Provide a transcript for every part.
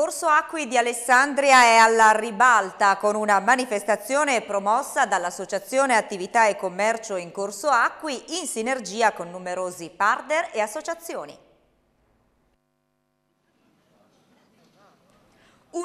Corso Acqui di Alessandria è alla ribalta con una manifestazione promossa dall'Associazione Attività e Commercio in Corso Acqui in sinergia con numerosi partner e associazioni.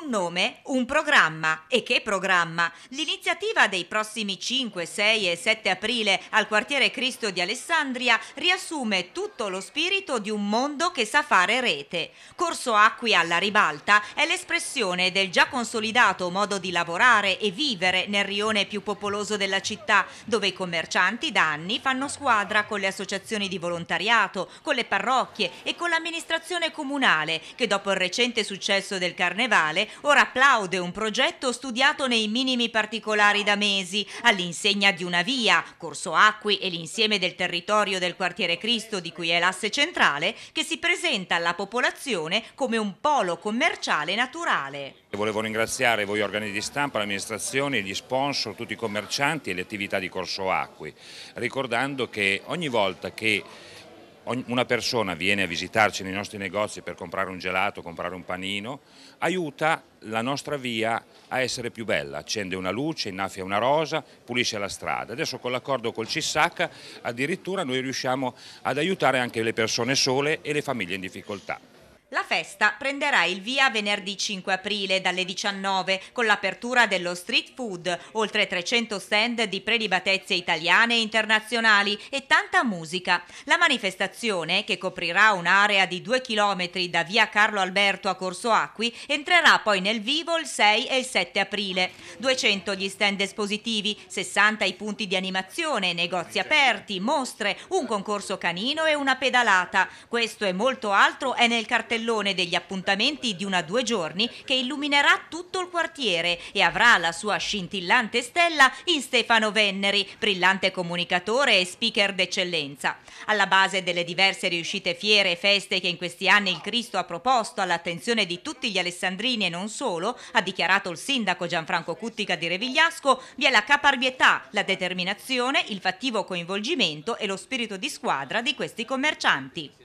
un nome, un programma. E che programma? L'iniziativa dei prossimi 5, 6 e 7 aprile al quartiere Cristo di Alessandria riassume tutto lo spirito di un mondo che sa fare rete. Corso Acqui alla ribalta è l'espressione del già consolidato modo di lavorare e vivere nel rione più popoloso della città, dove i commercianti da anni fanno squadra con le associazioni di volontariato, con le parrocchie e con l'amministrazione comunale, che dopo il recente successo del carnevale ora applaude un progetto studiato nei minimi particolari da mesi, all'insegna di una via, Corso Acqui e l'insieme del territorio del quartiere Cristo di cui è l'asse centrale, che si presenta alla popolazione come un polo commerciale naturale. Volevo ringraziare voi organi di stampa, l'amministrazione, gli sponsor, tutti i commercianti e le attività di Corso Acqui, ricordando che ogni volta che una persona viene a visitarci nei nostri negozi per comprare un gelato, comprare un panino, aiuta la nostra via a essere più bella, accende una luce, innaffia una rosa, pulisce la strada. Adesso con l'accordo col Cissacca addirittura noi riusciamo ad aiutare anche le persone sole e le famiglie in difficoltà. La festa prenderà il via venerdì 5 aprile dalle 19 con l'apertura dello street food, oltre 300 stand di prelibatezze italiane e internazionali e tanta musica. La manifestazione, che coprirà un'area di 2 km da via Carlo Alberto a Corso Acqui, entrerà poi nel vivo il 6 e il 7 aprile. 200 gli stand espositivi, 60 i punti di animazione, negozi aperti, mostre, un concorso canino e una pedalata. Questo e molto altro è nel cartellino cartellone degli appuntamenti di una due giorni che illuminerà tutto il quartiere e avrà la sua scintillante stella in Stefano Venneri, brillante comunicatore e speaker d'eccellenza. Alla base delle diverse riuscite fiere e feste che in questi anni il Cristo ha proposto all'attenzione di tutti gli alessandrini e non solo, ha dichiarato il sindaco Gianfranco Cuttica di Revigliasco, vi è la caparbietà, la determinazione, il fattivo coinvolgimento e lo spirito di squadra di questi commercianti.